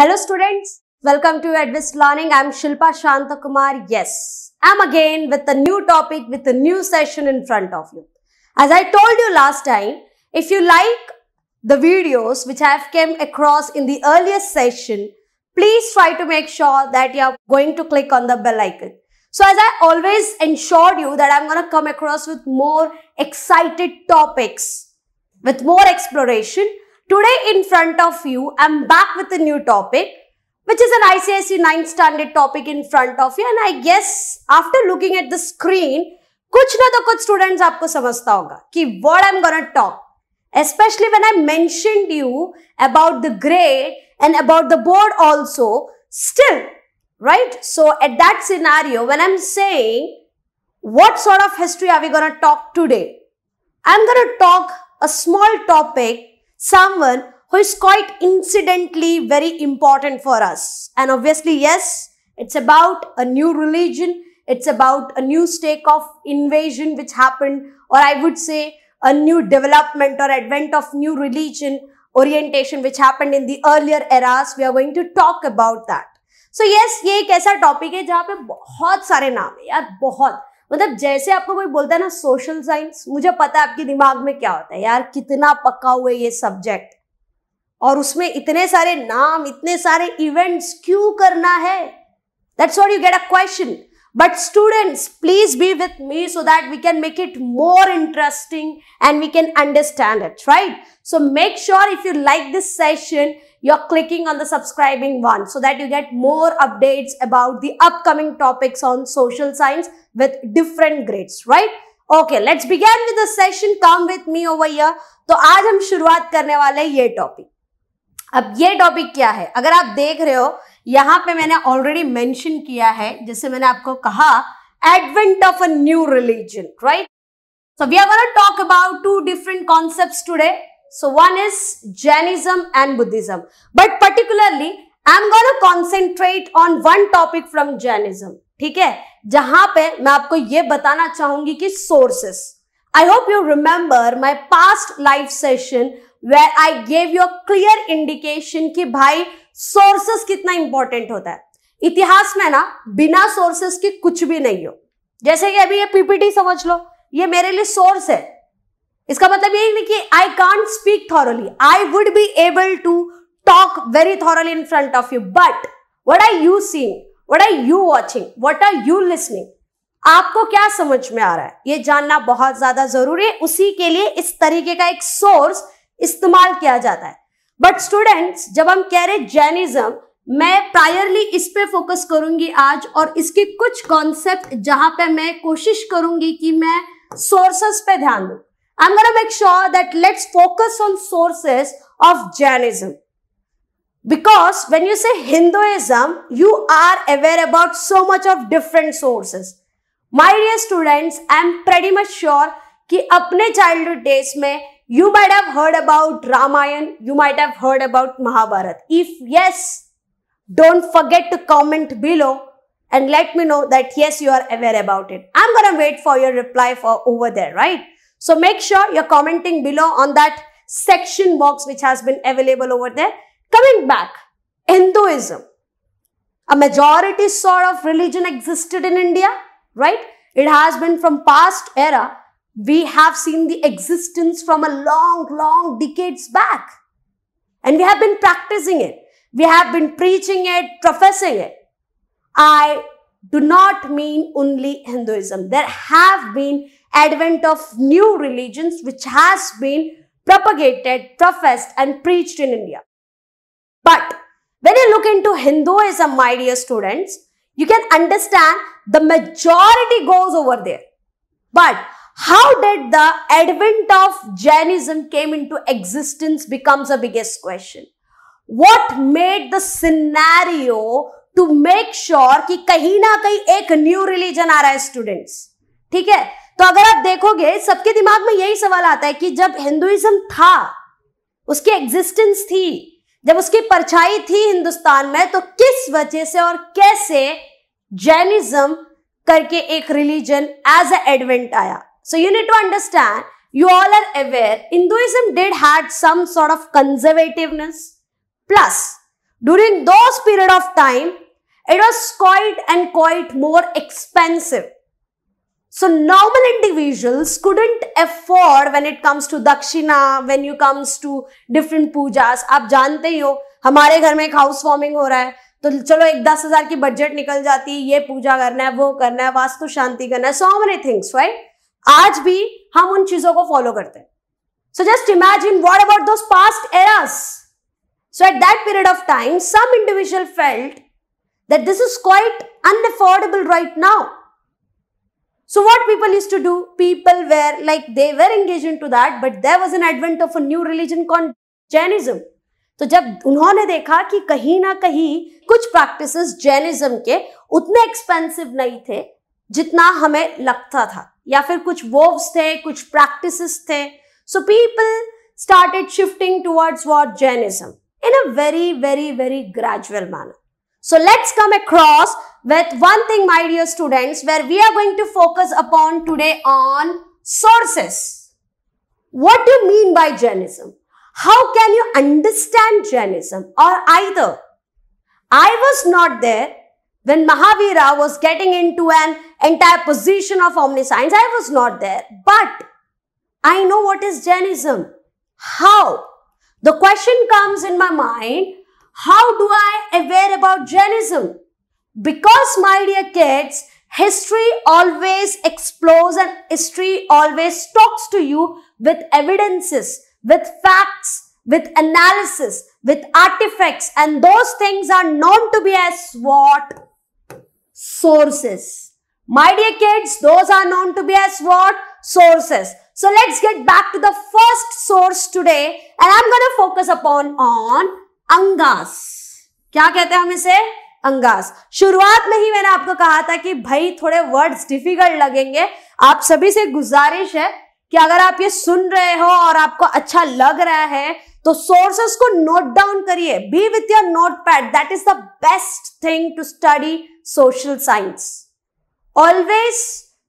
Hello students, welcome to Advanced Learning. I am Shilpa Shantakumar. Yes, I am again with a new topic with a new session in front of you. As I told you last time, if you like the videos which I have came across in the earlier session, please try to make sure that you are going to click on the bell icon. So as I always ensured you that I'm going to come across with more excited topics with more exploration Today in front of you, I'm back with a new topic which is an ICSE 9th standard topic in front of you and I guess after looking at the screen, कुछ ना तो कुछ students आपको समझता होगा कि I'm gonna talk. especially when I mentioned you about the grade and about the board also still right so at that scenario when I'm saying what sort of history are we going to talk today I'm going to talk a small topic someone who is quite incidentally very important for us. And obviously, yes, it's about a new religion. It's about a new stake of invasion which happened, or I would say a new development or advent of new religion orientation which happened in the earlier eras. We are going to talk about that. so, yes, ये एक ऐसा topic है जहाँ पे बहुत सारे नाम है यार बहुत मतलब जैसे आपको कोई बोलता है ना सोशल साइंस मुझे पता है आपके दिमाग में क्या होता है यार कितना पक्का हुआ ये सब्जेक्ट और उसमें इतने सारे नाम इतने सारे इवेंट्स क्यों करना है that's what you get a question But students, please be with me so that we can make it more interesting and we can understand it, right? So make sure if you like this session, you're clicking on the subscribing one so that you get more updates about the upcoming topics on social science with different grades, right? Okay, let's begin with the session. Come with me over here. So today we are वाले ये topic अब ये topic क्या है अगर आप देख रहे यहाँ पे मैंने ऑलरेडी मेंशन किया है जैसे मैंने आपको कहा advent of a new religion right so we are gonna talk about two different concepts today so one is Jainism and Buddhism but particularly I am gonna concentrate on one topic from Jainism ठीक है जहां पे मैं आपको ये बताना चाहूंगी कि sources I hope you remember my past live session where I gave a clear indication कि भाई सोर्सेस कितना इंपॉर्टेंट होता है इतिहास में ना बिना सोर्सेस के कुछ भी नहीं हो जैसे कि अभी ये पीपीटी समझ लो ये मेरे लिए सोर्स है इसका मतलब ये नहीं कि I can't speak thoroughly I would be able to talk very thoroughly in front of you but what are you seen what are you watching what are you listening आपको क्या समझ में आ रहा है ये जानना बहुत ज्यादा जरूरी है उसी के लिए इस तरीके का एक सोर्स इस्तेमाल किया जाता है बट स्टूडेंट्स जब हम कह रहे जैनिज्म मैं प्रायरली इस पे फोकस करूंगी आज और इसके कुछ कॉन्सेप्ट जहां पे मैं कोशिश करूंगी कि मैं सोर्सेस पे ध्यान दू I am make sure that let's focus on sources of Jainism because when you say Hinduism you are aware about so much of different sources my dear students I am pretty much sure कि अपने childhood days में You might have heard about Ramayana. You might have heard about Mahabharata. If yes, don't forget to comment below and let me know that yes, you are aware about it. I'm going to wait for your reply for over there, right? So make sure you're commenting below on that section box which has been available over there. Coming back, Hinduism. A majority sort of religion existed in India, right? It has been from past era we have seen the existence from a long, long decades back. And we have been practicing it. We have been preaching it, professing it. I do not mean only Hinduism. There have been advent of new religions which has been propagated, professed and preached in India. But when you look into Hinduism, my dear students, you can understand the majority goes over there. But how did the advent of Jainism came into existence becomes becomes biggest question. What made the scenario to make sure कि कहीं ना कहीं एक new religion आ रहा है students ठीक है तो अगर आप देखोगे सबके दिमाग में यही सवाल आता है कि जब हिंदुइज्म था उसकी एग्जिस्टेंस थी जब उसकी परछाई थी हिंदुस्तान में तो किस वजह से और कैसे जैनिज्म करके एक रिलीजन एज ए एडवेंट आया So you need to understand, you all are aware, Hinduism did had some sort of conservativeness. Plus, during those period of time, it was quite and quite more expensive. So normal individuals couldn't afford when it comes to dakshina, when you comes to different pujas. आप जानते ही हो हमारे घर में एक house warming हो रहा है तो चलो एक दस हजार की बजट निकल जाती है ये पूजा करना है वो करना है वास्तु शांति करना है सो मेनी थिंग्स राइट आज भी हम उन चीजों को फॉलो करते हैं so just imagine what about those past eras so at that period of time some individual felt that this is quite unaffordable right now. So what people used to do, people were like they were engaged into that, but there was an advent of a new religion called Jainism. तो जब उन्होंने देखा कि कहीं ना कहीं कुछ practices Jainism के उतने एक्सपेंसिव नहीं थे जितना हमें लगता था या फिर कुछ वोव्स थे practices. प्रैक्टिसेस थे सो started shifting towards what Jainism in a very, very, very gradual manner. So let's come across with one thing, my dear students, where we are going to focus upon today on sources. What do you mean by Jainism? How can you understand Jainism or either? I was not there when Mahavira was getting into an entire position of omniscience, I was not there. But I know what is Jainism. How? The question comes in my mind, how do I aware about Jainism? Because my dear kids, history always explores and history always talks to you with evidences, with facts, with analysis, with artifacts and those things are known to be as what sources. My dear kids, those are known to be as what? Sources. So let's get back to the first source today and I'm going to focus upon on angas. क्या कहते हैं हम इसे अंगास शुरुआत में ही मैंने आपको कहा था कि भाई थोड़े वर्ड्स डिफिकल्ट लगेंगे आप सभी से गुजारिश है कि अगर आप ये सुन रहे हो और आपको अच्छा लग रहा है तो सोर्सेस को नोट डाउन करिए be with your notepad that is the best thing to study social science. Always,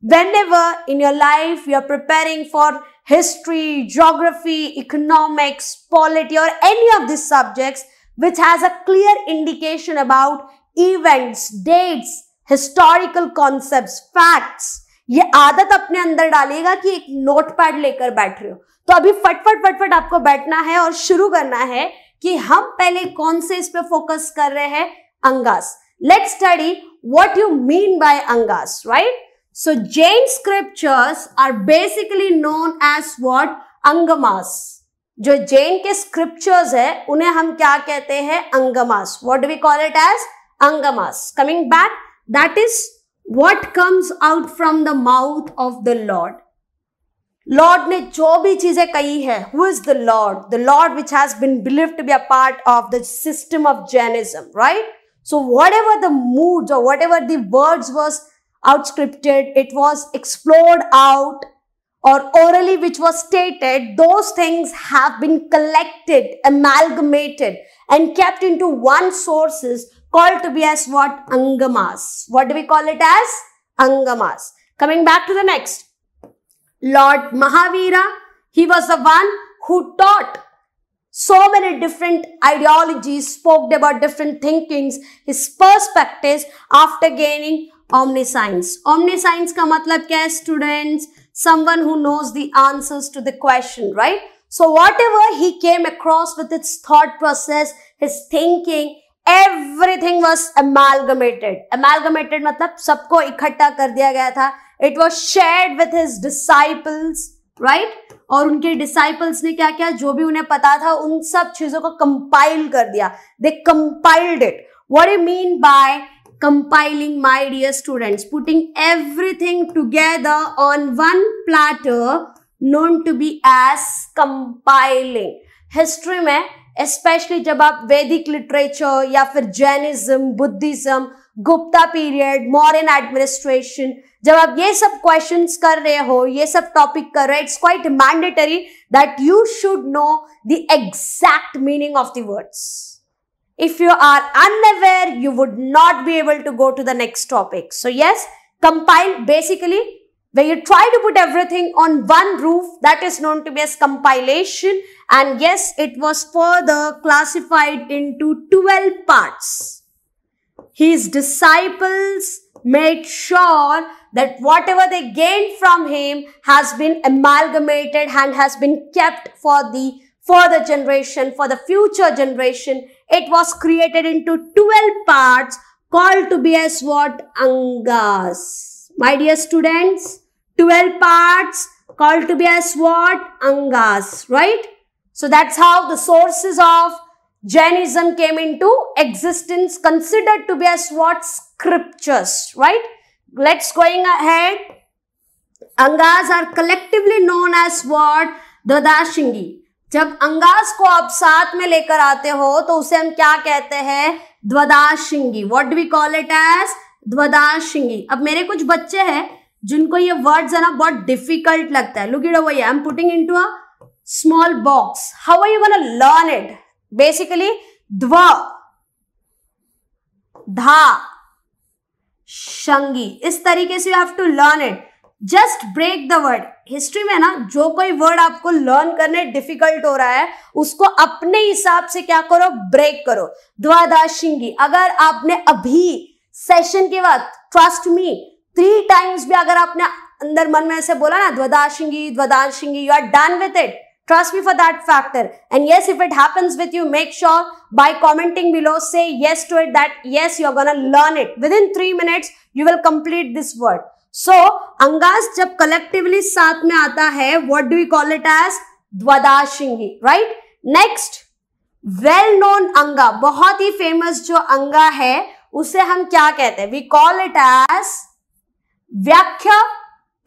whenever in your life you are preparing for history, geography, economics, polity or any of these subjects which has a clear indication about events, dates, historical concept facts ये आदत अपने अंदर डालेगा कि एक note pad लेकर बैठ रहे हो तो अभी फटफट फटफट आपको बैठना है और शुरू करना है कि हम पहले कौन से इस पे फोकस कर रहे हैं Angas let study what you mean by angas, right? So Jain scriptures are basically known as what? Angamas. जो जैन के स्क्रिप्चर्स है उन्हें हम क्या कहते हैं Angamas what do we call it as Angamas coming back that is what comes out from the mouth of the lord lord ने जो भी चीजें कही है who is the lord the lord which has been believe to be a part of the system of Jainism right so whatever the moods or whatever the words was outscripted, it was explored out or orally which was stated, those things have been collected, amalgamated and kept into one sources called to be as what? Angamas. What do we call it as? Angamas. Coming back to the next. Lord Mahavira, he was the one who taught so many different ideologies, spoke about different thinkings, his perspectives after gaining omniscience. Omniscience ka matlab kya students? Someone who knows the answers to the question, right? So whatever he came across with its thought process, his thinking, everything was amalgamated. Amalgamated matlab sabko ikhatta kar diya gaya tha. It was shared with his disciples right right? और उनके disciples ने क्या किया जो भी उन्हें पता था उन सब चीजों को कंपाइल कर दिया they compiled it what you mean by compiling my dear students putting everything together on one platter known to be as compiling history में स्पेशली जब आप वैदिक लिटरेचर या फिर Jainism Buddhism Gupta period modern administration जब आप ये सब क्वेश्चंस कर रहे हो ये सब it's quite mandatory that you should know the exact meaning of the words. if you are unaware you would not be able to go to the next topic so yes compile basically where you try to put everything on one roof that is known to be as compilation and yes it was further classified into 12 parts his disciples made sure that whatever they gained from him has been amalgamated and has been kept for the further generation, for the future generation. It was created into 12 parts called to be as what? Angas. My dear students, 12 parts called to be as what? Angas, right? So that's how the sources of Jainism came into existence considered to be as what scriptures, right? Let's going ahead. Angas are collectively known as what? Dadashingi. जब अंगास को आप साथ में लेकर आते हो तो उसे हम क्या कहते हैं Dvadashangi what do we call it as Dvadashangi अब मेरे कुछ बच्चे हैं जिनको ये वर्ड है ना बहुत डिफिकल्ट लगता है look it over I am putting into a small box how are you gonna learn it basically Dvadashangi इस तरीके से you have to learn it just break the word history में ना जो कोई वर्ड आपको लर्न करने difficult हो रहा है उसको अपने हिसाब से क्या करो ब्रेक करो द्वादा शिंगी अगर आपने अभी सेशन के बाद ट्रस्ट मी थ्री टाइम्स भी अगर आपने अंदर मन में ऐसे बोला ना Dvadashangi Dvadashangi you are done with it Trust me for that factor. And yes, if it happens with you, make sure by commenting below, say yes to it that yes, you you're gonna learn it. Within three minutes, you will complete this word. So, angas jab collectively साथ में aata hai what do we call it as? द्वदाशिंगी, right? Next, well known anga बहुत ही famous जो anga है, उसे हम क्या कहते हैं? We call it as Vyakhya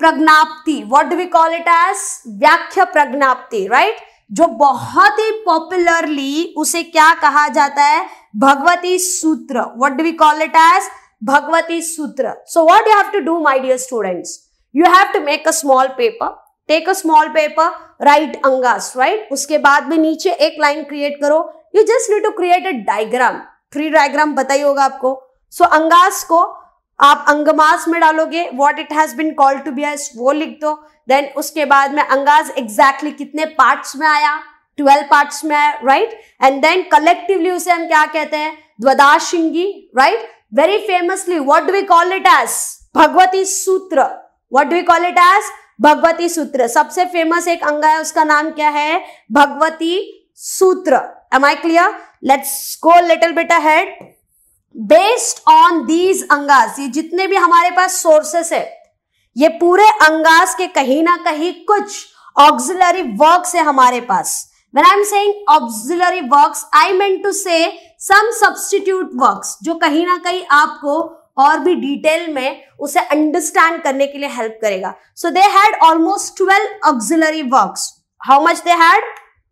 Prajnapti what do we call it as Vyakhya Prajnapti right जो बहुत ही पॉपुलरली उसे क्या कहा जाता है Bhagavati Sutra what do we call it as Bhagavati Sutra so what you have to do my dear students you have to make a small paper take a small paper right Angas right उसके बाद में नीचे एक लाइन क्रिएट करो you just need to create a diagram tree diagram बताइए होगा आपको सो so, angas को आप अंगमास में डालोगे what it has been called to be as वो लिख दो देन उसके बाद में अंगाज एग्जैक्टली exactly कितने पार्ट्स में आया ट्वेल्व पार्ट्स में आया राइट एंड देन कलेक्टिवली उसे हम क्या कहते हैं Dvadashangi right very famously what do we call it as Bhagavati Sutra what do we call it as Bhagavati Sutra सबसे फेमस एक अंग है उसका नाम क्या है Bhagavati Sutra am I clear let's go little bit head based on these Angas ये जितने भी हमारे पास सोर्सेस है ये पूरे अंगास के कहीं ना कहीं कुछ ऑक्सिलरी वर्क है हमारे पास I am saying auxiliary work I meant to say some substitute work जो कहीं ना कहीं आपको और भी डिटेल में उसे अंडरस्टैंड करने के लिए हेल्प करेगा so they had almost twelve auxiliary work how much they had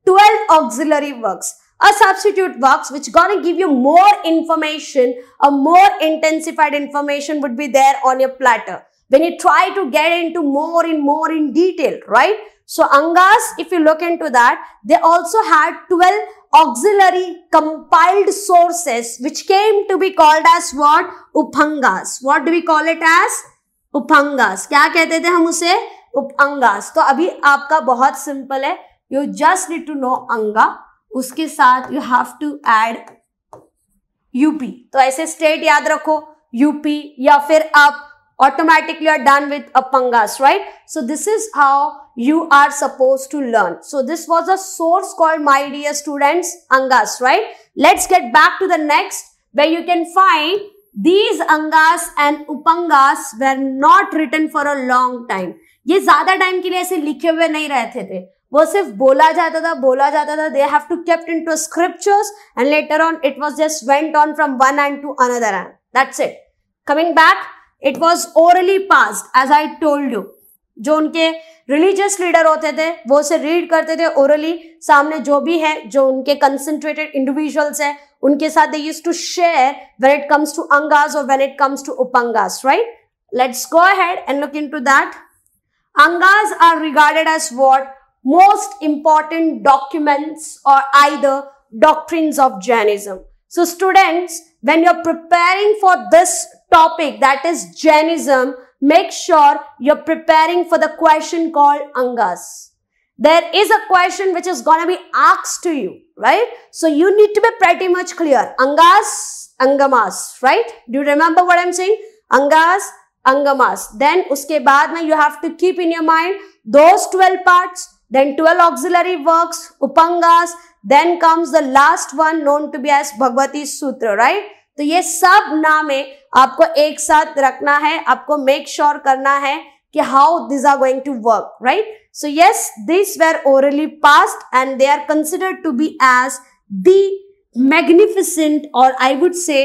twelve auxiliary works a substitute box which gonna give you more information a more intensified information would be there on your platter when you try to get into more and more in detail right so angas if you look into that they also had 12 auxiliary compiled sources which came to be called as what upangas what do we call it as upangas kya kehte the hum use upangas to abhi aapka bahut simple hai you just need to know anga उसके साथ you have to add यूपी तो ऐसे state याद रखो यूपी या फिर आप automatically are done with Upangas right so this is how you are suppose to learn so this was a source called my dear students Angas right let's get back to the next way you can find these Angas and Upangas were not return for a long time ये ज्यादा time के लिए ऐसे लिखे हुए नहीं रहते थे वो सिर्फ बोला जाता था बोला जाता था they have to kept into scriptures and later on it was just went on from one end to another end that's it coming back it was orally pass as I told you जो उनके religious leader होते थे वो उसे read करते थे orally सामने जो भी है जो उनके कंसेंट्रेटेड इंडिविजुअल्स है उनके साथ they use to share when it comes to Angas और when it comes to Upangas right let's go ahead and look into that Angas are regarded as what most important documents or either doctrines of Jainism. So students, when you're preparing for this topic that is Jainism, make sure you're preparing for the question called Angas. There is a question which is going to be asked to you, right? So you need to be pretty much clear. Angas, Angamas, right? Do you remember what I'm saying? Angas, Angamas. Then uske baad mein you have to keep in your mind those 12 parts then 12 auxiliary works, Upangas, then comes the last one known to be as Bhagavati Sutra, right? तो ये सब नाम है आपको एक साथ रखना है आपको मेक श्योर sure करना है कि how this are going to work right so yes this were orally passed and they are considered to be as the magnificent or I would say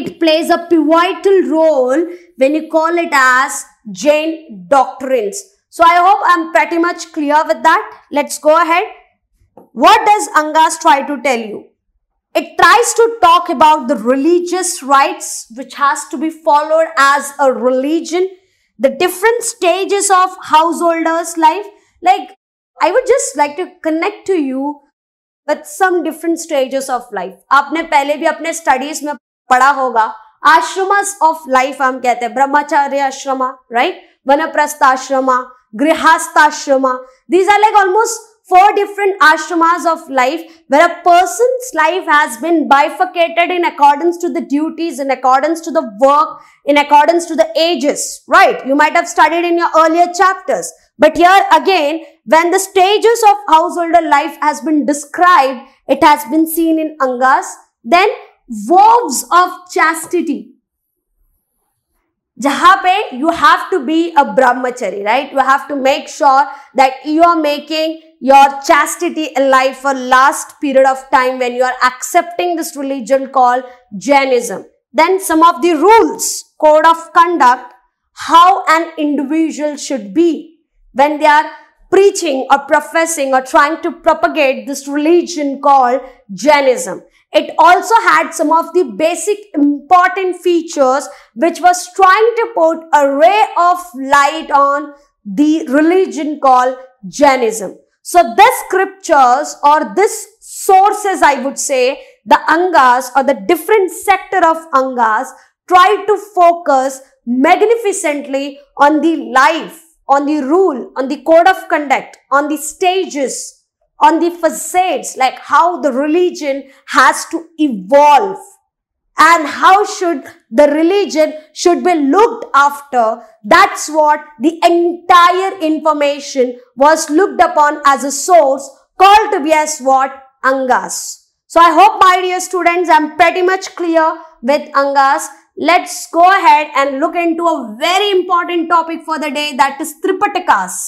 it plays a pivotal role when you call it as Jain doctrines. So I hope I'm pretty much clear with that. Let's go ahead. What does Angas try to tell you? It tries to talk about the religious rites which has to be followed as a religion, the different stages of householders' life. Like, I would just like to connect to you with some different stages of life. आपने पहले भी अपने studies में पढ़ा होगा ashramas of life हम कहते हैं ब्रह्मचार्य आश्रमा right वनप्रस्थ आश्रमा Grihastha These are like almost four different ashramas of life where a person's life has been bifurcated in accordance to the duties, in accordance to the work, in accordance to the ages, right? You might have studied in your earlier chapters. But here again, when the stages of householder life has been described, it has been seen in Angas, then vows of chastity. जहां पे you have to be a brahmachari right you have to make sure that you are making your chastity alive for last period of time when you are accepting this religion called Jainism. Then some of the rules, code of conduct, how an individual should be when they are preaching or professing or trying to propagate this religion called Jainism. It also had some of the basic important features which was trying to put a ray of light on the religion called Jainism. So the scriptures or this sources, I would say, the Angas or the different sector of Angas try to focus magnificently on the life, on the rule, on the code of conduct, on the stages on the facades, like how the religion has to evolve and how should the religion should be looked after. That's what the entire information was looked upon as a source called to be as what? Angas. So I hope my dear students, I'm pretty much clear with Angas. Let's go ahead and look into a very important topic for the day that is Tripitakas.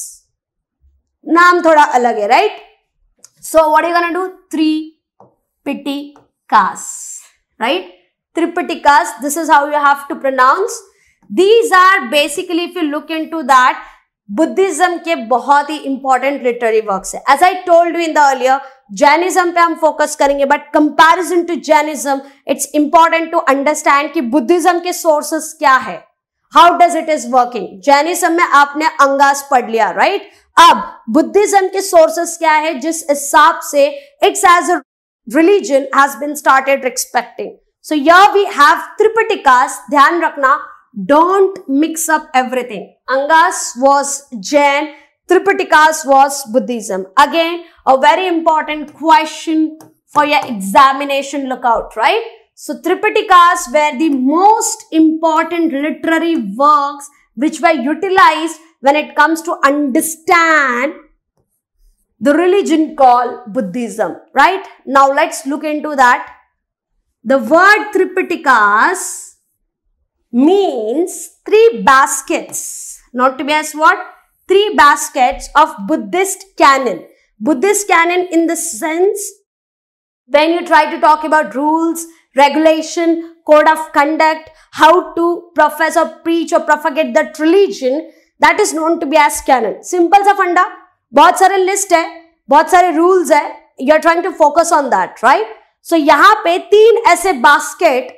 नाम thoda alag hai, right? So what are you going to do? Three pitikas, right? Tripitikas, this is how you have to pronounce. These are basically, if you look into that, Buddhism के बहुत ही important literary works है as I told you in the earlier Jainism पे हम focus करेंगे but comparison to Jainism it's important to understand कि Buddhism के sources क्या है how does it is working Jainism में आपने अंगास पढ़ लिया राइट right? अब बुद्धिज्म के सोर्सेस क्या है जिस हिसाब से it's as a religion has been started respecting so या वी हैव त्रिपटिकास ध्यान रखना don't mix up everything Angas was Jain Tripitakas was Buddhism again a very important question for your examination lookout right so Tripitakas were the most important literary works which were utilized when it comes to understand the religion called Buddhism, right? Now let's look into that. The word Tripitikas means three baskets, not to be as what? Three baskets of Buddhist canon. Buddhist canon in the sense when you try to talk about rules, regulation, code of conduct, how to profess or preach or propagate that religion, that is known to be as canon simple सा फंडा बहुत सारे list है बहुत सारे rules है you are trying to focus on that right so यहां पे तीन ऐसे बास्केट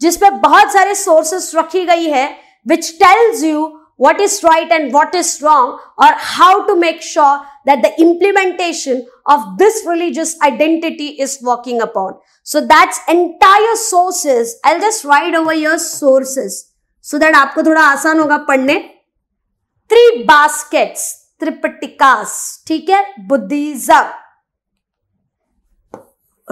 जिसपे बहुत सारे सोर्सेस रखी गई है which tells you what is right and what is wrong or how to make sure that the implementation of this religious identity is working upon. So that's entire sources. I'll just write over your sources so that आपको थोड़ा आसान होगा पढ़ने three baskets Tripitakas ठीक है Buddhism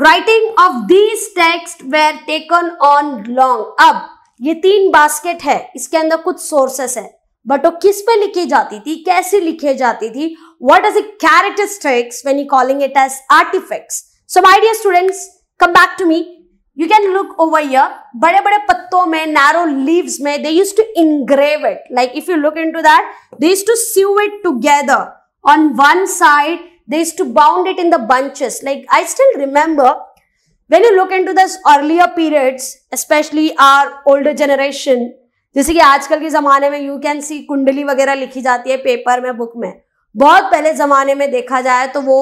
writing of these text were taken on long अब ये तीन बास्केट है इसके अंदर कुछ सोर्सेस है बट वो किस पे लिखी जाती थी कैसे लिखी जाती थी what is a characteristics when you calling it as artifacts so my dear students come back to me you can look over here बड़े बड़े पत्तों में नैरो लीव्स में they use to engrave it like if you look into that they is to sew it together on one side they is to bound it in the bunches like I still remember when you look into this earlier periods specially our older generation जैसे कि आजकल के ज़माने में you can see कुंडली वगैरह लिखी जाती है पेपर में बुक में बहुत पहले ज़माने में देखा जाए तो वो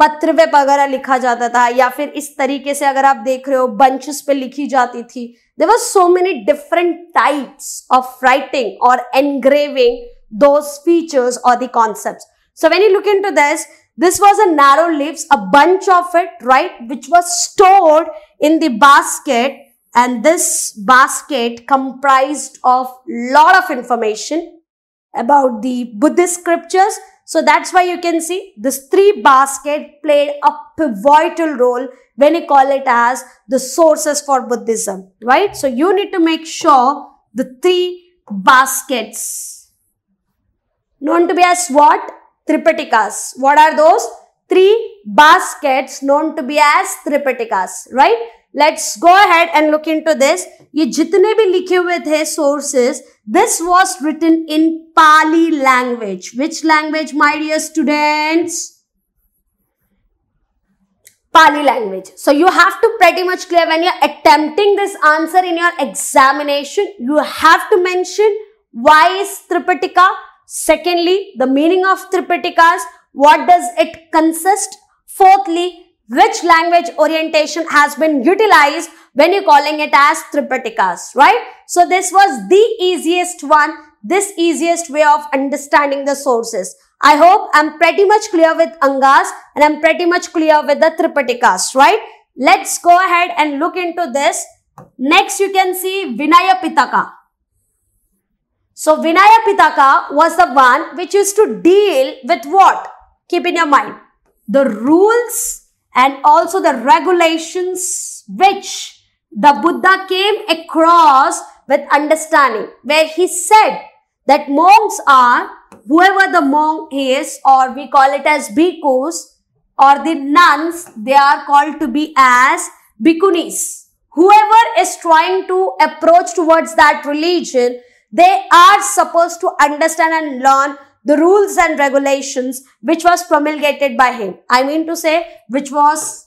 पत्र पे वगैरह लिखा जाता था या फिर इस तरीके से अगर आप देख रहे हो बंचस पे लिखी जाती थी there were so many different types of writing और एनग्रेविंग दो फीचर्स और the concept so when you look into this this was a narrow lips a bunch of it right which was stored in basket and this basket comprise of lord of information about the Buddhist scriptures So that's why you can see this three basket played a pivotal role when you call it as the sources for Buddhism, right? So you need to make sure the three baskets known to be as what? Tripitikas. What are those? Three baskets known to be as Tripitikas, right? Let's go ahead and look into this. ये जितने भी लिखे हुए थे sources, this was written in Pali language. Which language, my dear students? Pali language. So you have to pretty much clear when you're attempting this answer in your examination, you have to mention why is Tripitika? Secondly, the meaning of Tripitikas, what does it consist? Fourthly, which language orientation has been utilized when you're calling it as Tripitakas, right? So this was the easiest one, this easiest way of understanding the sources. I hope I'm pretty much clear with Angas and I'm pretty much clear with the Tripitakas, right? Let's go ahead and look into this. Next, you can see Vinaya Pitaka. So Vinaya Pitaka was the one which used to deal with what? Keep in your mind the rules and also the regulations which the Buddha came across with understanding, where he said that monks are whoever the monk is, or we call it as bhikkhus, or the nuns, they are called to be as bhikkhunis. Whoever is trying to approach towards that religion, they are supposed to understand and learn the rules and regulations which was promulgated by him. I mean to say, which was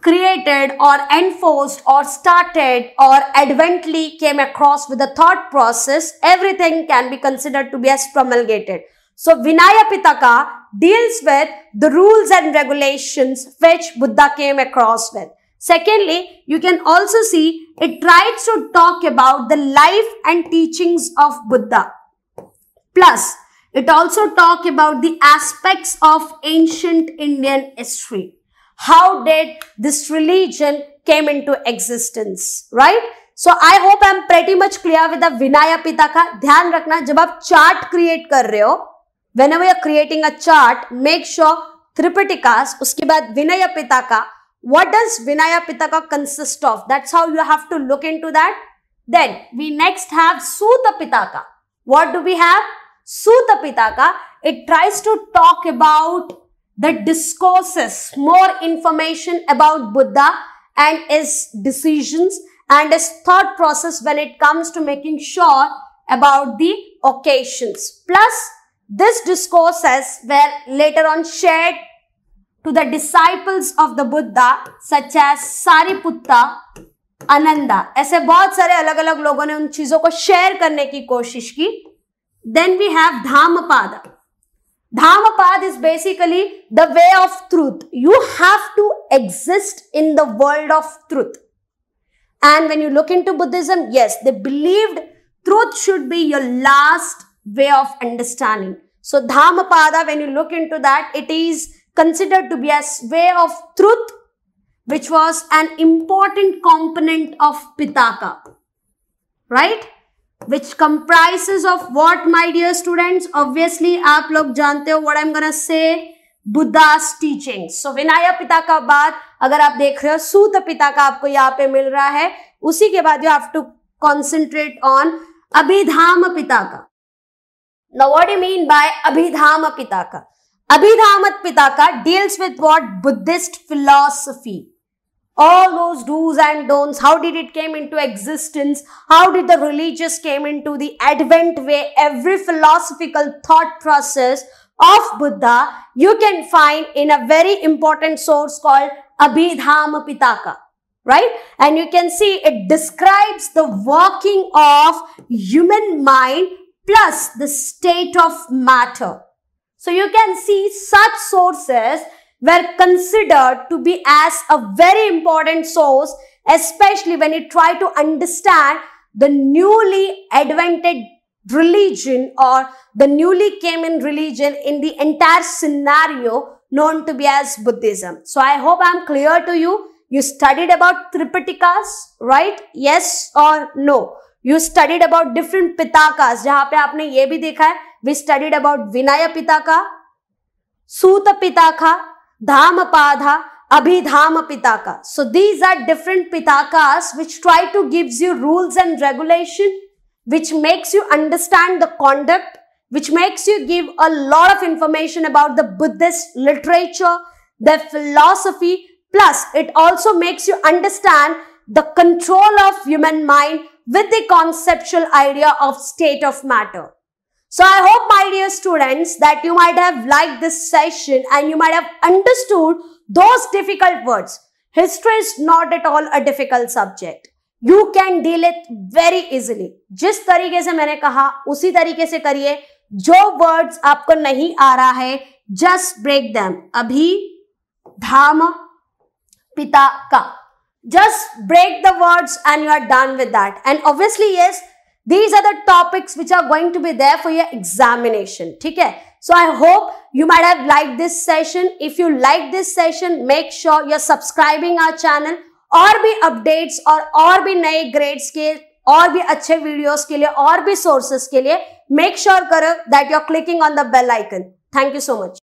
created or enforced or started or advently came across with the thought process, everything can be considered to be as promulgated. So Vinaya Pitaka deals with the rules and regulations which Buddha came across with. Secondly, you can also see it tries to talk about the life and teachings of Buddha. Plus, it also talk about the aspects of ancient Indian history. How did this religion came into existence, right? So I hope I'm pretty much clear with the Vinaya Pitaka. Dhyan rakhna, jab chart create kar whenever you're creating a chart, make sure Tripitikas, uske baad Vinaya Pitaka, what does Vinaya Pitaka consist of? That's how you have to look into that. Then we next have Sutta Pitaka. What do we have? Sutta Pitaka it tries to talk about the discourses more information about Buddha and his decision and his thought process when it comes to making sure about the occasion plus this discourses were later on shed to the disciples of the Buddha such as Sariputta Ananda ऐसे बहुत सारे अलग अलग लोगों ने उन चीजों को शेयर करने की कोशिश की Then we have Dhammapada. Dhammapada is basically the way of truth. You have to exist in the world of truth. And when you look into Buddhism, yes, they believed truth should be your last way of understanding. So Dhammapada, when you look into that, it is considered to be a way of truth, which was an important component of Pitaka. Right? Which comprises of what my dear student obviously आप लोग जानते हो what am gonna say Buddha's teaching so Vinaya Pitaka बात अगर आप देख रहे हो सूत पिता का आपको यहाँ पे मिल रहा है उसी के बाद you have to concentrate on Abhidhamma Pitaka now what you mean by Abhidhamma Pitaka Abhidhamma Pitaka deals with what Buddhist philosophy all those do's and don'ts how did it came into existence how did the religious came into the advent way every philosophical thought process of buddha you can find in a very important source called abhidhamma pitaka right and you can see it describes the working of human mind plus the state of matter so you can see such sources were considered to be as a very important source, especially when you try to understand the newly advented religion or the newly came in religion in the entire scenario known to be as Buddhism. So I hope I'm clear to you. You studied about Tripitikas, right? Yes or no? You studied about different Pitakas, जहां पे आपने ये भी देखा है. We studied about Vinaya Pitaka, Suta Pitaka Dhammapada, Abhidhamma So these are different Pitakas which try to gives you rules and regulation, which makes you understand the conduct, which makes you give a lot of information about the Buddhist literature, the philosophy, plus it also makes you understand the control of human mind with the conceptual idea of state of matter. So I hope my dear students that you might have liked this session and you might have understood those difficult words. History is not at all a difficult subject. You can deal it very easily. Jis tarike se maine kaha, usi tarike se kariye. Jo words aapko nahi aa raha hai, just break them. Abhi, dham, pita, ka. Just break the words and you are done with that. And obviously, yes, these are the topics which are going to be there for your examination ठीक है so i hope you might have liked this session if you like this session make sure you're subscribing our channel और भी updates और और भी नए grades के और भी अच्छे videos के लिए और भी sources के लिए make sure करो that you're clicking on the bell icon thank you so much